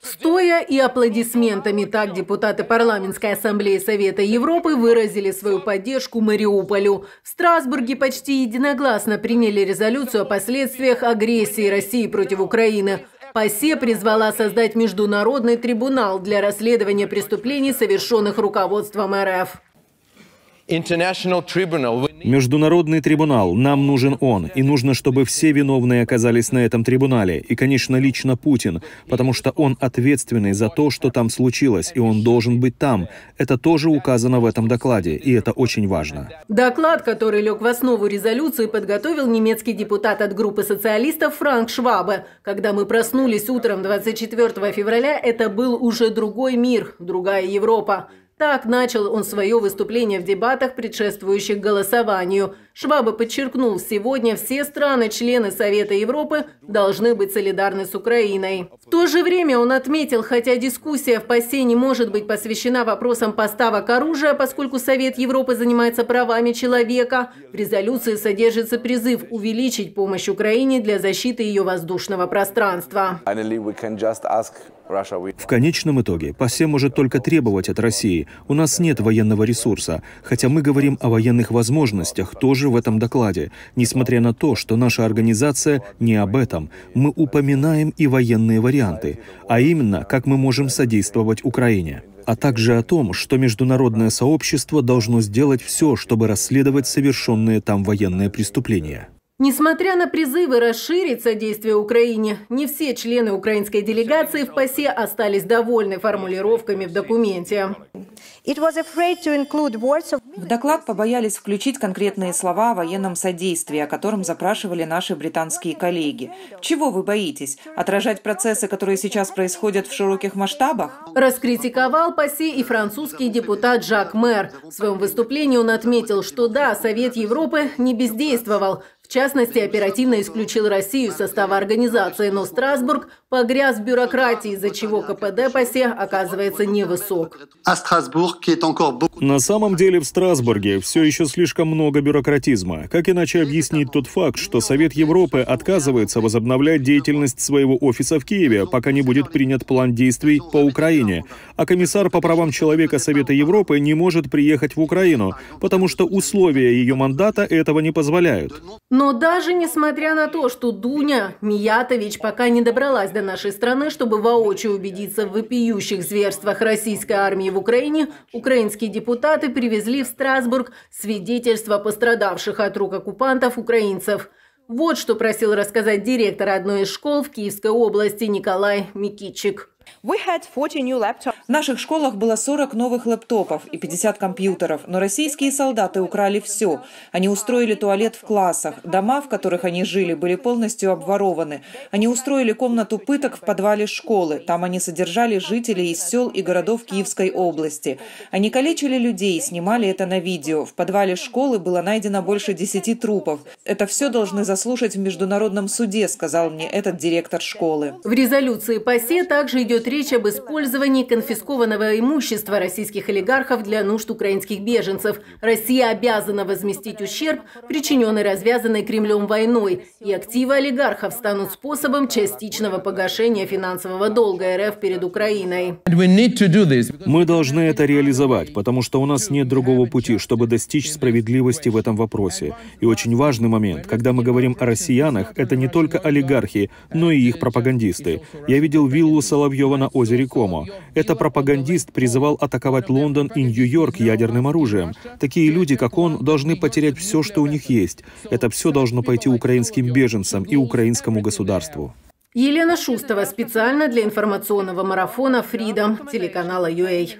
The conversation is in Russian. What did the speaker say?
Стоя и аплодисментами так депутаты Парламентской ассамблеи Совета Европы выразили свою поддержку Мариуполю. В Страсбурге почти единогласно приняли резолюцию о последствиях агрессии России против Украины. ПАСЕ призвала создать международный трибунал для расследования преступлений, совершенных руководством РФ. Международный трибунал. Нам нужен он. И нужно, чтобы все виновные оказались на этом трибунале. И, конечно, лично Путин. Потому что он ответственный за то, что там случилось. И он должен быть там. Это тоже указано в этом докладе. И это очень важно. Доклад, который лег в основу резолюции, подготовил немецкий депутат от группы социалистов Франк Швабе. Когда мы проснулись утром 24 февраля, это был уже другой мир, другая Европа. Так начал он свое выступление в дебатах, предшествующих голосованию. Шваба подчеркнул, сегодня все страны, члены Совета Европы, должны быть солидарны с Украиной. В то же время он отметил, хотя дискуссия в ПАСЕ не может быть посвящена вопросам поставок оружия, поскольку Совет Европы занимается правами человека, в резолюции содержится призыв увеличить помощь Украине для защиты ее воздушного пространства. В конечном итоге ПАСЕ может только требовать от России. У нас нет военного ресурса, хотя мы говорим о военных возможностях тоже в этом докладе, несмотря на то, что наша организация не об этом. Мы упоминаем и военные варианты, а именно, как мы можем содействовать Украине а также о том, что международное сообщество должно сделать все, чтобы расследовать совершенные там военные преступления. Несмотря на призывы расширить содействие Украине, не все члены украинской делегации в ПАСЕ остались довольны формулировками в документе. В доклад побоялись включить конкретные слова о военном содействии, о котором запрашивали наши британские коллеги. Чего вы боитесь? Отражать процессы, которые сейчас происходят в широких масштабах? Раскритиковал ПАСЕ и французский депутат Жак Мэр. В своем выступлении он отметил, что да, Совет Европы не бездействовал частности, оперативно исключил Россию из состава организации, но Страсбург погряз в бюрократии, из-за чего КПД по СЕ оказывается невысок. А На самом деле в Страсбурге все еще слишком много бюрократизма. Как иначе объяснить тот факт, что Совет Европы отказывается возобновлять деятельность своего офиса в Киеве, пока не будет принят план действий по Украине, а комиссар по правам человека Совета Европы не может приехать в Украину, потому что условия ее мандата этого не позволяют. Но но даже несмотря на то, что Дуня Миятович пока не добралась до нашей страны, чтобы воочию убедиться в вопиющих зверствах российской армии в Украине, украинские депутаты привезли в Страсбург свидетельства пострадавших от рук оккупантов украинцев. Вот что просил рассказать директор одной из школ в Киевской области Николай Микичик. В наших школах было 40 новых лэптопов и 50 компьютеров, но российские солдаты украли все. Они устроили туалет в классах, дома, в которых они жили, были полностью обворованы. Они устроили комнату пыток в подвале школы. Там они содержали жителей из сел и городов Киевской области. Они калечили людей, снимали это на видео. В подвале школы было найдено больше 10 трупов. Это все должны заслушать в международном суде, сказал мне этот директор школы. В резолюции ПАСЕ также идет идет речь об использовании конфискованного имущества российских олигархов для нужд украинских беженцев. Россия обязана возместить ущерб, причиненный развязанной Кремлем войной, и активы олигархов станут способом частичного погашения финансового долга РФ перед Украиной. Мы должны это реализовать, потому что у нас нет другого пути, чтобы достичь справедливости в этом вопросе. И очень важный момент, когда мы говорим о россиянах, это не только олигархи, но и их пропагандисты. Я видел виллу Соловьева Соловьева на озере Комо. Это пропагандист призывал атаковать Лондон и Нью-Йорк ядерным оружием. Такие люди, как он, должны потерять все, что у них есть. Это все должно пойти украинским беженцам и украинскому государству. Елена Шустова специально для информационного марафона Freedom телеканала UA.